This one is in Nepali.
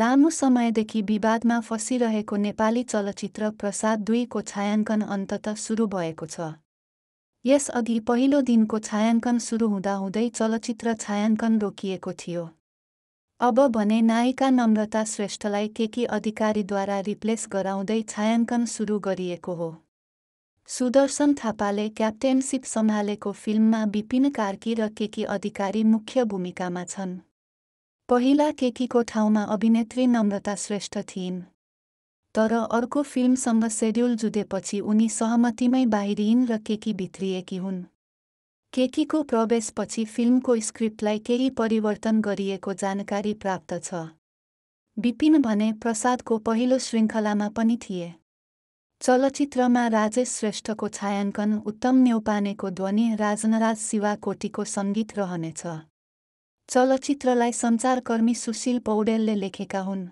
लामो समयदेखि विवादमा फसिरहेको नेपाली चलचित्र प्रसाद दुईको छायाङ्कन अन्तत सुरु भएको छ यसअघि पहिलो दिनको छायाङ्कन सुरु हुँदाहुँदै चलचित्र छायाङ्कन रोकिएको थियो अब भने नायिका नम्रता श्रेष्ठलाई केकी अधिकारीद्वारा रिप्लेस गराउँदै छायाङ्कन सुरु गरिएको हो सुदर्शन थापाले क्याप्टेनसिप सम्हालेको फिल्ममा विपिन कार्की र केकी अधिकारी मुख्य भूमिकामा छन् पहिला केकीको ठाउँमा अभिनेत्री नम्रता श्रेष्ठ थिइन् तर अर्को फिल्मसँग सेड्युल जुधेपछि उनी सहमतिमै बाहिरिन् र केकी भित्रिएकी हुन् केकीको प्रवेशपछि फिल्मको स्क्रिप्टलाई केही परिवर्तन गरिएको जानकारी प्राप्त छ विपिन भने प्रसादको पहिलो श्रृङ्खलामा पनि थिए चलचित्रमा राजेश श्रेष्ठको छायाङ्कन उत्तम न्यौपानेको ध्वनि राजनराज शिवाकोटीको सङ्गीत रहनेछ चलचित्रलाई सञ्चारकर्मी सुशील पौडेलले लेखेका हुन्